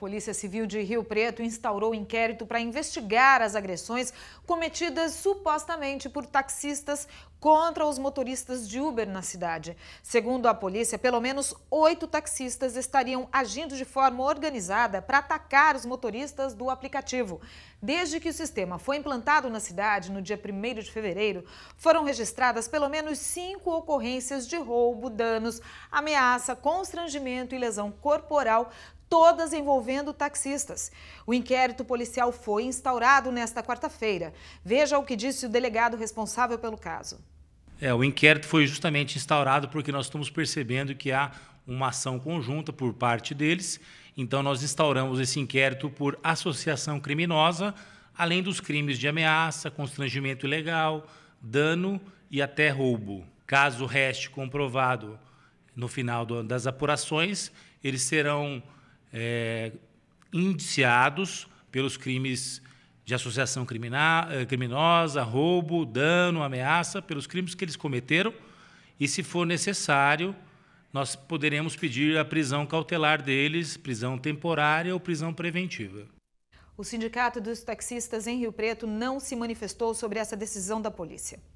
Polícia Civil de Rio Preto instaurou inquérito para investigar as agressões cometidas supostamente por taxistas contra os motoristas de Uber na cidade. Segundo a polícia, pelo menos oito taxistas estariam agindo de forma organizada para atacar os motoristas do aplicativo. Desde que o sistema foi implantado na cidade no dia 1 de fevereiro, foram registradas pelo menos cinco ocorrências de roubo, danos, ameaça, constrangimento e lesão corporal, todas envolvendo taxistas. O inquérito policial foi instaurado nesta quarta-feira. Veja o que disse o delegado responsável pelo caso. É, o inquérito foi justamente instaurado porque nós estamos percebendo que há uma ação conjunta por parte deles. Então, nós instauramos esse inquérito por associação criminosa, além dos crimes de ameaça, constrangimento ilegal, dano e até roubo. Caso reste comprovado no final do, das apurações, eles serão é, indiciados pelos crimes de associação criminal, eh, criminosa, roubo, dano, ameaça, pelos crimes que eles cometeram, e se for necessário, nós poderemos pedir a prisão cautelar deles, prisão temporária ou prisão preventiva. O Sindicato dos Taxistas em Rio Preto não se manifestou sobre essa decisão da polícia.